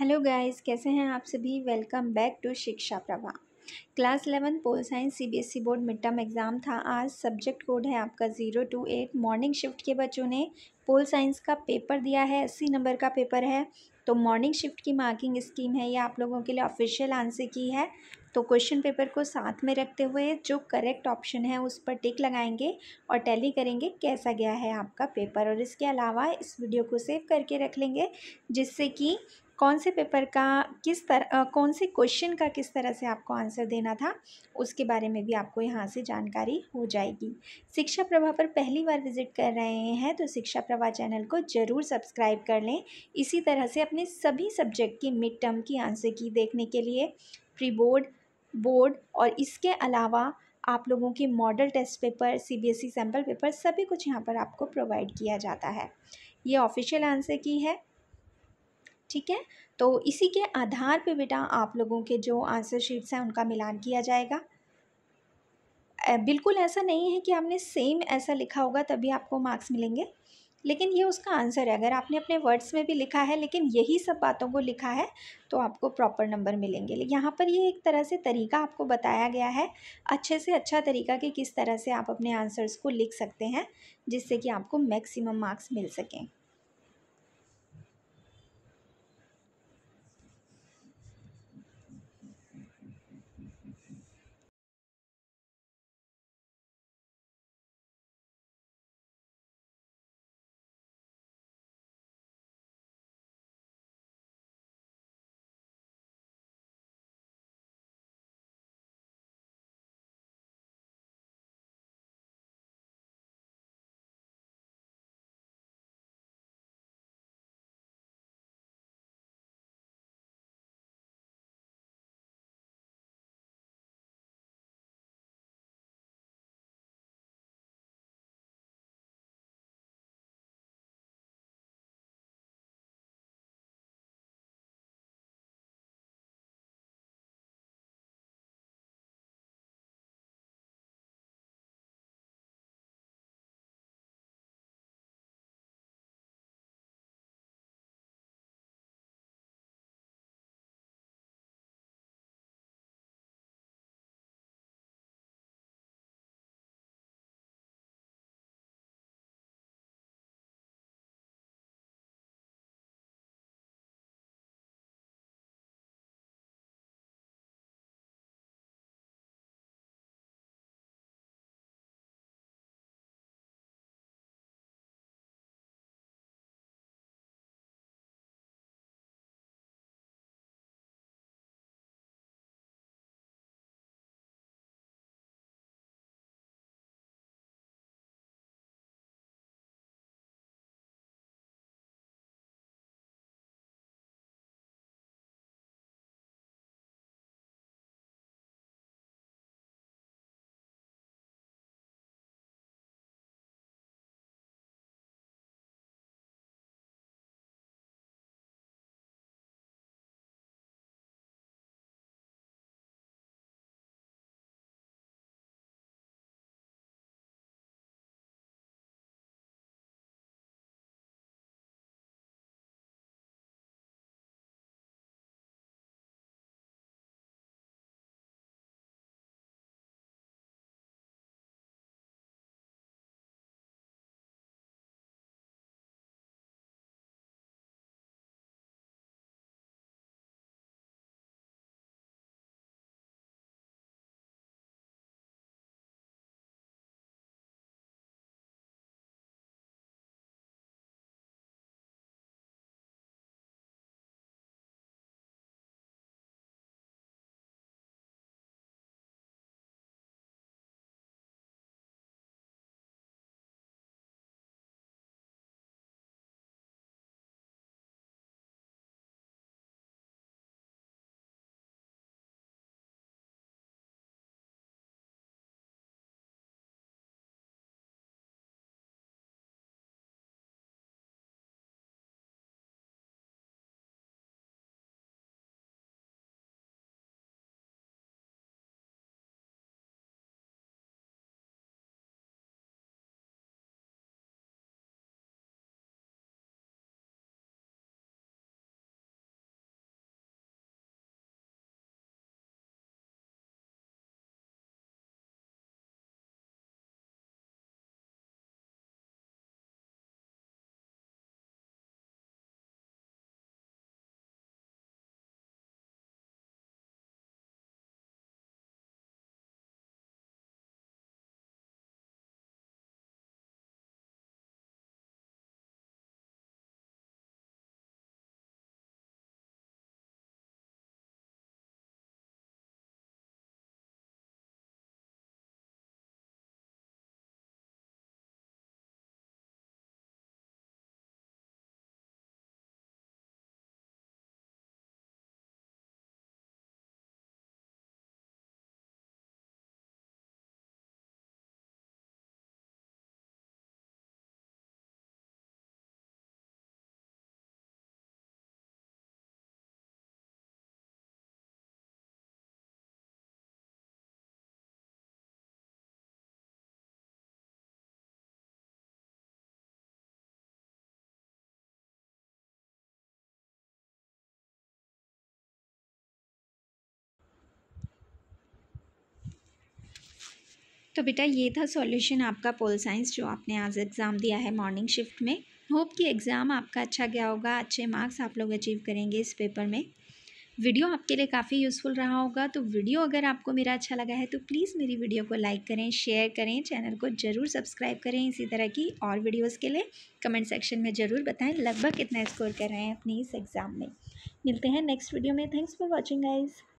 hello guys कैसे हैं आप सभी welcome back to Shiksha Prabha class eleven pol science CBSE e board mid term exam था आज सब्जेक्ट कोड है आपका zero two eight morning shift के बच्चों ने पोल साइंस का पेपर दिया है अस्सी नंबर का पेपर है तो मॉर्निंग शिफ्ट की मार्किंग स्कीम है ये आप लोगों के लिए ऑफिशियल आंसर की है तो क्वेश्चन पेपर को साथ में रखते हुए जो करेक्ट ऑप्शन है उस पर टिक लगाएंगे और टैली करेंगे कैसा गया है आपका पेपर और इसके अलावा इस वीडियो को सेव करके रख लेंगे जिससे कि कौन से पेपर का किस तरह कौन से क्वेश्चन का किस तरह से आपको आंसर देना था उसके बारे में भी आपको यहाँ से जानकारी हो जाएगी शिक्षा प्रभा पर पहली बार विजिट कर रहे हैं तो शिक्षा प्रभा चैनल को ज़रूर सब्सक्राइब कर लें इसी तरह से अपने सभी सब्जेक्ट की मिड टर्म की आंसर की देखने के लिए प्री बोर्ड बोर्ड और इसके अलावा आप लोगों के model test paper CBSE sample paper सभी कुछ यहाँ पर आपको प्रोवाइड किया जाता है ये ऑफिशियल आंसर की है ठीक है तो इसी के आधार पे बेटा आप लोगों के जो आंसर शीट्स हैं उनका मिलान किया जाएगा बिल्कुल ऐसा नहीं है कि आपने सेम ऐसा लिखा होगा तभी आपको मार्क्स मिलेंगे लेकिन ये उसका आंसर है अगर आपने अपने वर्ड्स में भी लिखा है लेकिन यही सब बातों को लिखा है तो आपको प्रॉपर नंबर मिलेंगे यहाँ पर ये एक तरह से तरीका आपको बताया गया है अच्छे से अच्छा तरीका कि किस तरह से आप अपने आंसर्स को लिख सकते हैं जिससे कि आपको मैक्सिमम मार्क्स मिल सकें तो बेटा ये था सॉल्यूशन आपका पोल साइंस जो आपने आज एग्ज़ाम दिया है मॉर्निंग शिफ्ट में होप कि एग्ज़ाम आपका अच्छा गया होगा अच्छे मार्क्स आप लोग अचीव करेंगे इस पेपर में वीडियो आपके लिए काफ़ी यूज़फुल रहा होगा तो वीडियो अगर आपको मेरा अच्छा लगा है तो प्लीज़ मेरी वीडियो को लाइक करें शेयर करें चैनल को ज़रूर सब्सक्राइब करें इसी तरह की और वीडियोज़ के लिए कमेंट सेक्शन में ज़रूर बताएँ लगभग कितना स्कोर कर रहे हैं अपने इस एग्ज़ाम में मिलते हैं नेक्स्ट वीडियो में थैंक्स फॉर वॉचिंग आइज़